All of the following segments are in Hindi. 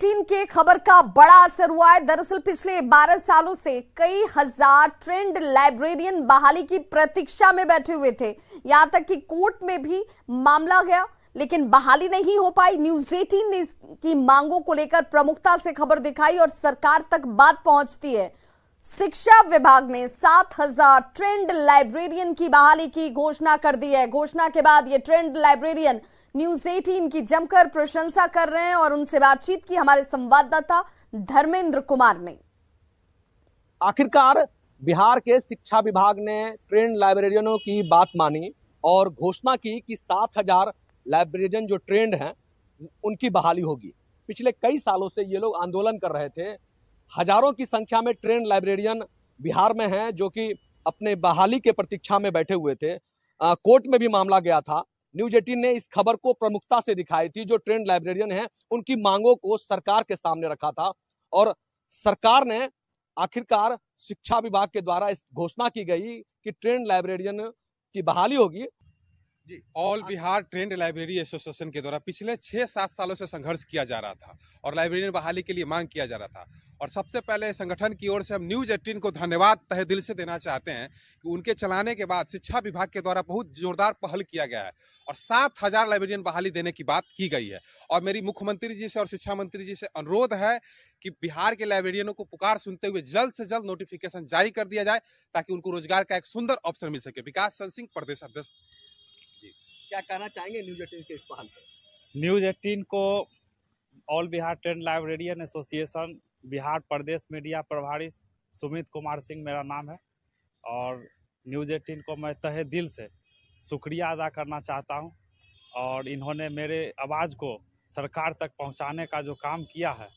के खबर का बड़ा असर हुआ है दरअसल पिछले 12 सालों से कई हजार ट्रेंड लाइब्रेरियन बहाली की प्रतीक्षा में बैठे हुए थे यहां तक कि कोर्ट में भी मामला गया लेकिन बहाली नहीं हो पाई न्यूज एटीन ने की मांगों को लेकर प्रमुखता से खबर दिखाई और सरकार तक बात पहुंचती है शिक्षा विभाग ने 7000 ट्रेंड लाइब्रेरियन की बहाली की घोषणा कर दी है घोषणा के बाद ये ट्रेंड लाइब्रेरियन न्यूज 18 की जमकर प्रशंसा कर रहे हैं और उनसे बातचीत की हमारे संवाददाता धर्मेंद्र कुमार ने आखिरकार बिहार के शिक्षा विभाग ने ट्रेन लाइब्रेरियनों की बात मानी और घोषणा की कि 7000 लाइब्रेरियन जो ट्रेंड हैं उनकी बहाली होगी पिछले कई सालों से ये लोग आंदोलन कर रहे थे हजारों की संख्या में ट्रेन लाइब्रेरियन बिहार में हैं जो कि अपने बहाली के प्रतीक्षा में बैठे हुए थे आ, कोर्ट में भी मामला गया था न्यूज एटीन ने इस खबर को प्रमुखता से दिखाई थी जो ट्रेंड लाइब्रेरियन है उनकी मांगों को सरकार के सामने रखा था और सरकार ने आखिरकार शिक्षा विभाग के द्वारा इस घोषणा की गई कि ट्रेंड लाइब्रेरियन की बहाली होगी all Bihar trained library association के द्वारा पिछले छः सात सालों से संघर्ष किया जा रहा था और लाइब्रेरी बहाली के लिए मांग किया जा रहा था और सबसे पहले संगठन की ओर से हम न्यूज एटीन को धन्यवाद तहे दिल से देना चाहते हैं कि उनके चलाने के बाद शिक्षा विभाग के द्वारा बहुत जोरदार पहल किया गया है और सात हजार लाइब्रेरियन बहाली देने की बात की गई है और मेरी मुख्यमंत्री जी से और शिक्षा मंत्री जी से अनुरोध है कि बिहार के लाइब्रेरियनों को पुकार सुनते हुए जल्द से जल्द नोटिफिकेशन जारी कर दिया जाए ताकि उनको रोजगार का एक सुंदर अवसर मिल सके विकास चंद सिंह प्रदेश अध्यक्ष क्या कहना चाहेंगे न्यूज एटीन के इस पहल पर न्यूज एटीन को all Bihar trained librarian association Bihar प्रदेश मीडिया प्रभारी सुमित कुमार सिंह मेरा नाम है और न्यूज़ एटीन को मैं तहे दिल से शुक्रिया अदा करना चाहता हूँ और इन्होंने मेरे आवाज़ को सरकार तक पहुँचाने का जो काम किया है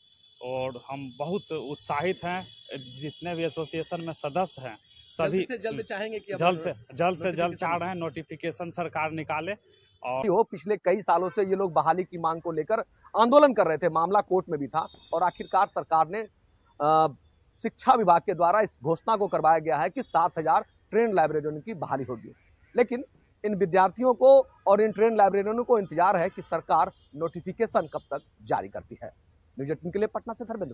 और हम बहुत उत्साहित हैं जितने भी एसोसिएशन में सदस्य हैं सभी से जल्द चाहेंगे कि जल्द से जल्द से जल्द चाह रहे हैं नोटिफिकेशन सरकार निकाले और हो पिछले कई सालों से ये लोग बहाली की मांग को लेकर आंदोलन कर रहे थे मामला कोर्ट में भी था और आखिरकार सरकार ने शिक्षा विभाग के द्वारा इस घोषणा को करवाया गया है कि सात हजार ट्रेन लाइब्रेरियन की बहाली होगी लेकिन इन विद्यार्थियों को और इन ट्रेन लाइब्रेरियनों को इंतजार है कि सरकार नोटिफिकेशन कब तक जारी करती है न्यूज एटीन के लिए पटना से धर्मेंद्र